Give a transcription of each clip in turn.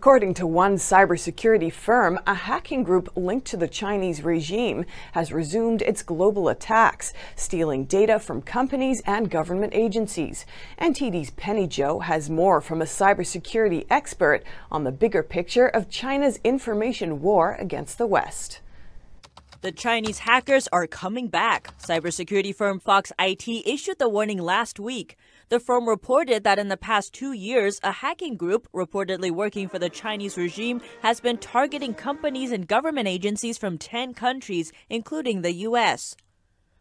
According to one cybersecurity firm, a hacking group linked to the Chinese regime has resumed its global attacks, stealing data from companies and government agencies. NTD's Penny Joe has more from a cybersecurity expert on the bigger picture of China's information war against the West. The Chinese hackers are coming back. Cybersecurity firm Fox IT issued the warning last week. The firm reported that in the past two years, a hacking group reportedly working for the Chinese regime has been targeting companies and government agencies from 10 countries, including the U.S.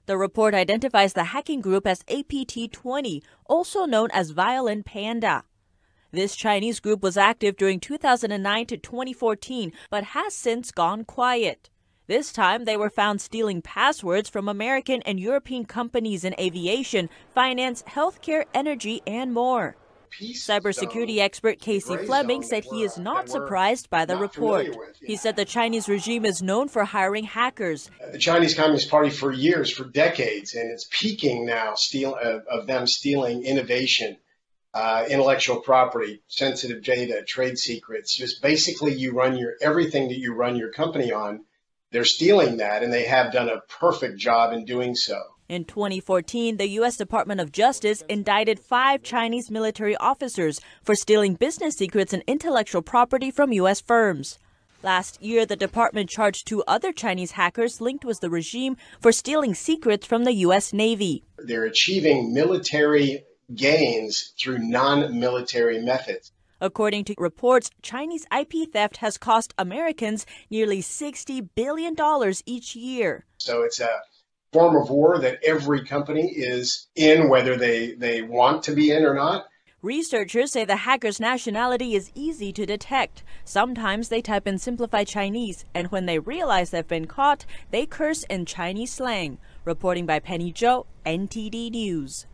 The report identifies the hacking group as APT 20, also known as Violent Panda. This Chinese group was active during 2009 to 2014, but has since gone quiet. This time, they were found stealing passwords from American and European companies in aviation, finance, healthcare, energy, and more. Cybersecurity expert Casey Fleming said he is not surprised by the report. With, yeah. He said the Chinese regime is known for hiring hackers. The Chinese Communist Party for years, for decades, and it's peaking now steal, uh, of them stealing innovation, uh, intellectual property, sensitive data, trade secrets. Just basically, you run your everything that you run your company on they're stealing that, and they have done a perfect job in doing so. In 2014, the U.S. Department of Justice indicted five Chinese military officers for stealing business secrets and intellectual property from U.S. firms. Last year, the department charged two other Chinese hackers linked with the regime for stealing secrets from the U.S. Navy. They're achieving military gains through non military methods. According to reports, Chinese IP theft has cost Americans nearly $60 billion each year. So it's a form of war that every company is in, whether they, they want to be in or not. Researchers say the hacker's nationality is easy to detect. Sometimes they type in simplified Chinese, and when they realize they've been caught, they curse in Chinese slang. Reporting by Penny Zhou, NTD News.